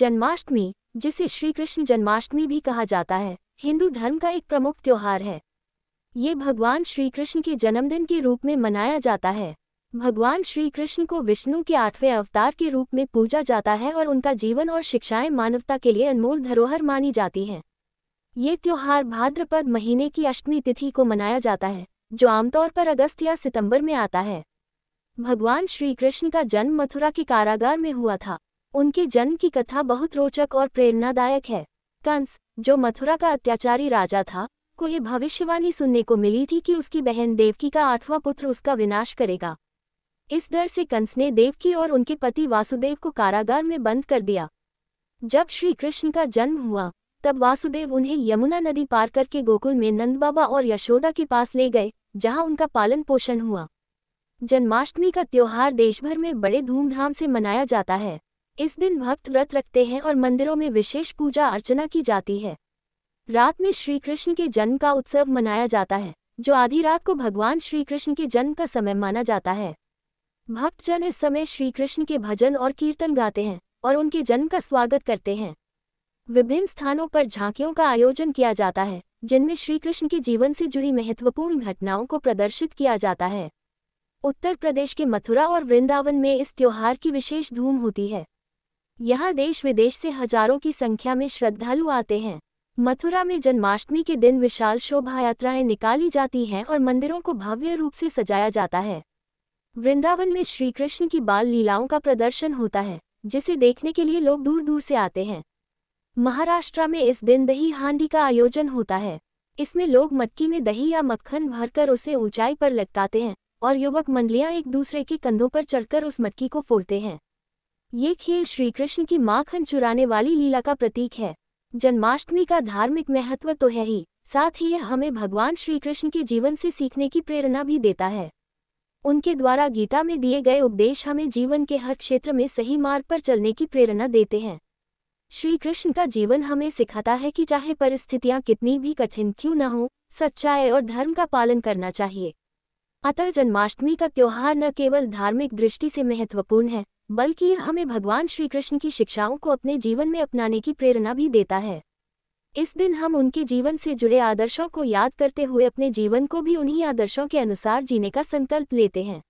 जन्माष्टमी जिसे श्री कृष्ण जन्माष्टमी भी कहा जाता है हिंदू धर्म का एक प्रमुख त्यौहार है ये भगवान श्री कृष्ण के जन्मदिन के रूप में मनाया जाता है भगवान श्री कृष्ण को विष्णु के आठवें अवतार के रूप में पूजा जाता है और उनका जीवन और शिक्षाएं मानवता के लिए अनमोल धरोहर मानी जाती हैं ये त्यौहार भाद्रपद महीने की अष्टमी तिथि को मनाया जाता है जो आमतौर पर अगस्त या सितंबर में आता है भगवान श्री कृष्ण का जन्म मथुरा के कारागार में हुआ था उनके जन्म की कथा बहुत रोचक और प्रेरणादायक है कंस जो मथुरा का अत्याचारी राजा था को ये भविष्यवाणी सुनने को मिली थी कि उसकी बहन देवकी का आठवां पुत्र उसका विनाश करेगा इस डर से कंस ने देवकी और उनके पति वासुदेव को कारागार में बंद कर दिया जब श्री कृष्ण का जन्म हुआ तब वासुदेव उन्हें यमुना नदी पार करके गोकुल में नंद बाबा और यशोदा के पास ले गए जहां उनका पालन पोषण हुआ जन्माष्टमी का त्यौहार देशभर में बड़े धूमधाम से मनाया जाता है इस दिन भक्त व्रत रखते हैं और मंदिरों में विशेष पूजा अर्चना की जाती है रात में श्री कृष्ण के जन्म का उत्सव मनाया जाता है जो आधी रात को भगवान श्री कृष्ण के जन्म का समय माना जाता है भक्तजन इस समय श्री कृष्ण के भजन और कीर्तन गाते हैं और उनके जन्म का स्वागत करते हैं विभिन्न स्थानों पर झांकियों का आयोजन किया जाता है जिनमें श्री कृष्ण के जीवन से जुड़ी महत्वपूर्ण घटनाओं को प्रदर्शित किया जाता है उत्तर प्रदेश के मथुरा और वृंदावन में इस त्योहार की विशेष धूम होती है यहाँ देश विदेश से हजारों की संख्या में श्रद्धालु आते हैं मथुरा में जन्माष्टमी के दिन विशाल शोभा यात्राएं निकाली जाती हैं और मंदिरों को भव्य रूप से सजाया जाता है वृंदावन में श्रीकृष्ण की बाल लीलाओं का प्रदर्शन होता है जिसे देखने के लिए लोग दूर दूर से आते हैं महाराष्ट्र में इस दिन दही हांडी का आयोजन होता है इसमें लोग मटकी में दही या मक्खन भरकर उसे ऊंचाई पर लटकाते हैं और युवक मंडलियां एक दूसरे के कंधों पर चढ़कर उस मटकी को फोड़ते हैं ये खेल श्रीकृष्ण की माखन चुराने वाली लीला का प्रतीक है जन्माष्टमी का धार्मिक महत्व तो है ही साथ ही यह हमें भगवान श्रीकृष्ण के जीवन से सीखने की प्रेरणा भी देता है उनके द्वारा गीता में दिए गए उपदेश हमें जीवन के हर क्षेत्र में सही मार्ग पर चलने की प्रेरणा देते हैं श्री कृष्ण का जीवन हमें सिखाता है कि चाहे परिस्थितियाँ कितनी भी कठिन क्यों न हो सच्चाई और धर्म का पालन करना चाहिए अतः जन्माष्टमी का त्यौहार न केवल धार्मिक दृष्टि से महत्वपूर्ण है बल्कि यह हमें भगवान श्री कृष्ण की शिक्षाओं को अपने जीवन में अपनाने की प्रेरणा भी देता है इस दिन हम उनके जीवन से जुड़े आदर्शों को याद करते हुए अपने जीवन को भी उन्हीं आदर्शों के अनुसार जीने का संकल्प लेते हैं